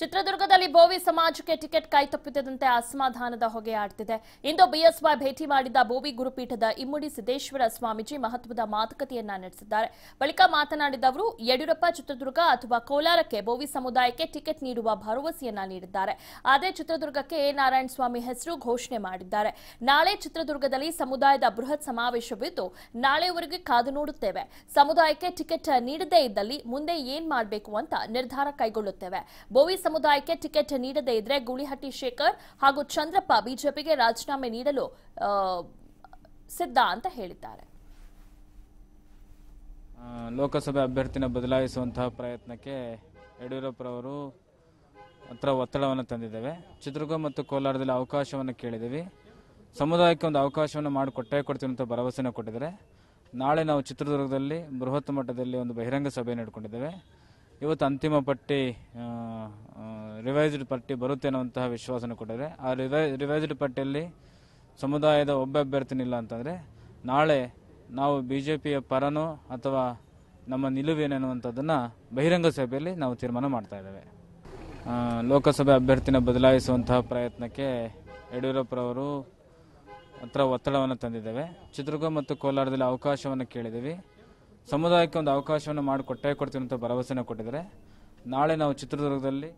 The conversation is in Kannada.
ಚಿತ್ರದುರ್ಗದಲ್ಲಿ ಬೋವಿ ಸಮಾಜಕ್ಕೆ ಟಿಕೆಟ್ ತಪ್ಪುತ್ತಿದ್ದಂತೆ ಅಸಮಾಧಾನದ ಹೊಗೆ ಆಡ್ತಿದೆ ಇಂದು ಬಿಎಸ್ವೈ ಭೇಟಿ ಮಾಡಿದ ಬೋವಿ ಗುರುಪೀಠದ ಇಮ್ಮಡಿ ಸಿದ್ದೇಶ್ವರ ಸ್ವಾಮೀಜಿ ಮಹತ್ವದ ಮಾತುಕತೆಯನ್ನ ನಡೆಸಿದ್ದಾರೆ ಬಳಿಕ ಮಾತನಾಡಿದ ಅವರು ಯಡಿಯೂರಪ್ಪ ಚಿತ್ರದುರ್ಗ ಅಥವಾ ಕೋಲಾರಕ್ಕೆ ಬೋವಿ ಸಮುದಾಯಕ್ಕೆ ಟಿಕೆಟ್ ನೀಡುವ ಭರವಸೆಯನ್ನ ನೀಡಿದ್ದಾರೆ ಆದರೆ ಚಿತ್ರದುರ್ಗಕ್ಕೆ ಎ ನಾರಾಯಣ ಸ್ವಾಮಿ ಹೆಸರು ಘೋಷಣೆ ಮಾಡಿದ್ದಾರೆ ನಾಳೆ ಚಿತ್ರದುರ್ಗದಲ್ಲಿ ಸಮುದಾಯದ ಬೃಹತ್ ಸಮಾವೇಶವಿದ್ದು ನಾಳೆವರೆಗೆ ಕಾದು ನೋಡುತ್ತೇವೆ ಸಮುದಾಯಕ್ಕೆ ಟಿಕೆಟ್ ನೀಡದೇ ಇದ್ದಲ್ಲಿ ಮುಂದೆ ಏನ್ ಮಾಡಬೇಕು ಅಂತ ನಿರ್ಧಾರ ಕೈಗೊಳ್ಳುತ್ತೇವೆ ಬೋವಿ ಸಮುದಾಯಕ್ಕೆ ಟಿಕೆಟ್ ನೀಡದೇ ಇದ್ರೆ ಗೂಳಿಹಟ್ಟಿ ಶೇಖರ್ ಹಾಗೂ ಚಂದ್ರಪ್ಪ ಬಿಜೆಪಿಗೆ ರಾಜೀನಾಮೆ ನೀಡಲು ಸಿದ್ಧ ಅಂತ ಹೇಳಿದ್ದಾರೆ ಲೋಕಸಭೆ ಅಭ್ಯರ್ಥಿನ ಬದಲಾಯಿಸುವಂತಹ ಪ್ರಯತ್ನಕ್ಕೆ ಯಡಿಯೂರಪ್ಪರವರು ಹತ್ರ ಒತ್ತಡವನ್ನು ತಂದಿದ್ದೇವೆ ಚಿತ್ರದುರ್ಗ ಮತ್ತು ಕೋಲಾರದಲ್ಲಿ ಅವಕಾಶವನ್ನು ಕೇಳಿದ್ದೀವಿ ಸಮುದಾಯಕ್ಕೆ ಒಂದು ಅವಕಾಶವನ್ನು ಮಾಡಿ ಕೊಟ್ಟೇ ಕೊಡ್ತೀವಿ ಅಂತ ಭರವಸೆನ ಕೊಟ್ಟಿದ್ದಾರೆ ನಾಳೆ ನಾವು ಚಿತ್ರದುರ್ಗದಲ್ಲಿ ಬೃಹತ್ ಮಟ್ಟದಲ್ಲಿ ಒಂದು ಬಹಿರಂಗ ಸಭೆ ನಡ್ಕೊಂಡಿದ್ದೇವೆ ಇವತ್ತು ಅಂತಿಮ ಪಟ್ಟಿ ರಿವೈಸ್ಡ್ ಪಟ್ಟಿ ಬರುತ್ತೆ ಅನ್ನುವಂತಹ ವಿಶ್ವಾಸನ ಕೊಟ್ಟರೆ ಆ ರಿವೈ ರಿವೈಸ್ಡ್ ಪಟ್ಟಿಯಲ್ಲಿ ಸಮುದಾಯದ ಒಬ್ಬ ಅಭ್ಯರ್ಥಿನಿಲ್ಲ ಅಂತಂದರೆ ನಾಳೆ ನಾವು ಬಿ ಜೆ ಪಿಯ ಪರನೋ ಅಥವಾ ನಮ್ಮ ನಿಲುವೇನೆನ್ನುವಂಥದ್ದನ್ನು ಬಹಿರಂಗ ಸಭೆಯಲ್ಲಿ ನಾವು ತೀರ್ಮಾನ ಮಾಡ್ತಾ ಇದ್ದೇವೆ ಲೋಕಸಭೆ ಅಭ್ಯರ್ಥಿನ ಬದಲಾಯಿಸುವಂತಹ ಪ್ರಯತ್ನಕ್ಕೆ ಯಡಿಯೂರಪ್ಪರವರು ಹತ್ರ ಒತ್ತಡವನ್ನು ತಂದಿದ್ದೇವೆ ಚಿತ್ರದುರ್ಗ ಮತ್ತು ಕೋಲಾರದಲ್ಲಿ ಅವಕಾಶವನ್ನು ಕೇಳಿದ್ದೀವಿ ಸಮುದಾಯಕ್ಕೆ ಒಂದು ಅವಕಾಶವನ್ನು ಮಾಡಿಕೊಟ್ಟೇ ಕೊಡ್ತೀವಿ ಅಂತ ಭರವಸೆನ ಕೊಟ್ಟಿದ್ದಾರೆ ನಾಳೆ ನಾವು ಚಿತ್ರದುರ್ಗದಲ್ಲಿ